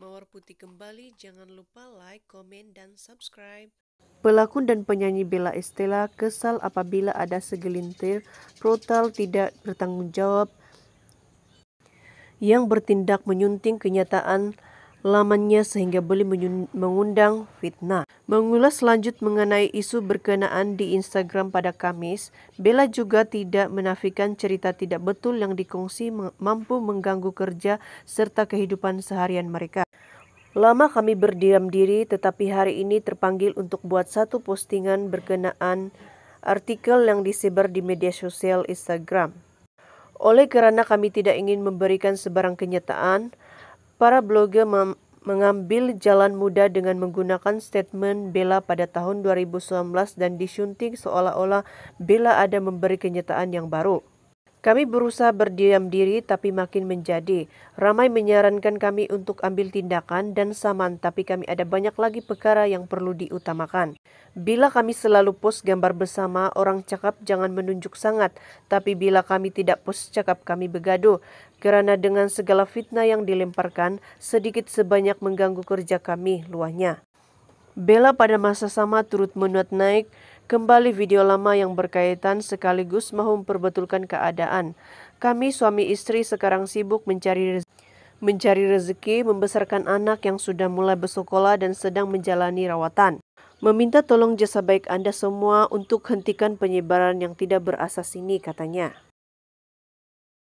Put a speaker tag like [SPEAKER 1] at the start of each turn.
[SPEAKER 1] Mawar Putih kembali, jangan lupa like, komen, dan subscribe. Pelakon dan penyanyi Bella Estella kesal apabila ada segelintir protal tidak bertanggung jawab yang bertindak menyunting kenyataan lamannya sehingga boleh mengundang fitnah. Mengulas lanjut mengenai isu berkenaan di Instagram pada Kamis, Bella juga tidak menafikan cerita tidak betul yang dikongsi mampu mengganggu kerja serta kehidupan seharian mereka. Lama kami berdiam diri tetapi hari ini terpanggil untuk buat satu postingan berkenaan artikel yang disebar di media sosial Instagram. Oleh karena kami tidak ingin memberikan sebarang kenyataan, para blogger mengambil jalan mudah dengan menggunakan statement Bella pada tahun 2019 dan disunting seolah-olah Bella ada memberi kenyataan yang baru. Kami berusaha berdiam diri tapi makin menjadi. Ramai menyarankan kami untuk ambil tindakan dan saman tapi kami ada banyak lagi perkara yang perlu diutamakan. Bila kami selalu post gambar bersama, orang cakap jangan menunjuk sangat. Tapi bila kami tidak post cakap kami begaduh. Karena dengan segala fitnah yang dilemparkan, sedikit sebanyak mengganggu kerja kami luahnya. Bella pada masa sama turut menuat naik kembali video lama yang berkaitan sekaligus mau memperbetulkan keadaan. Kami suami istri sekarang sibuk mencari rezeki, mencari rezeki, membesarkan anak yang sudah mulai bersekolah dan sedang menjalani rawatan. Meminta tolong jasa baik Anda semua untuk hentikan penyebaran yang tidak berasas ini, katanya.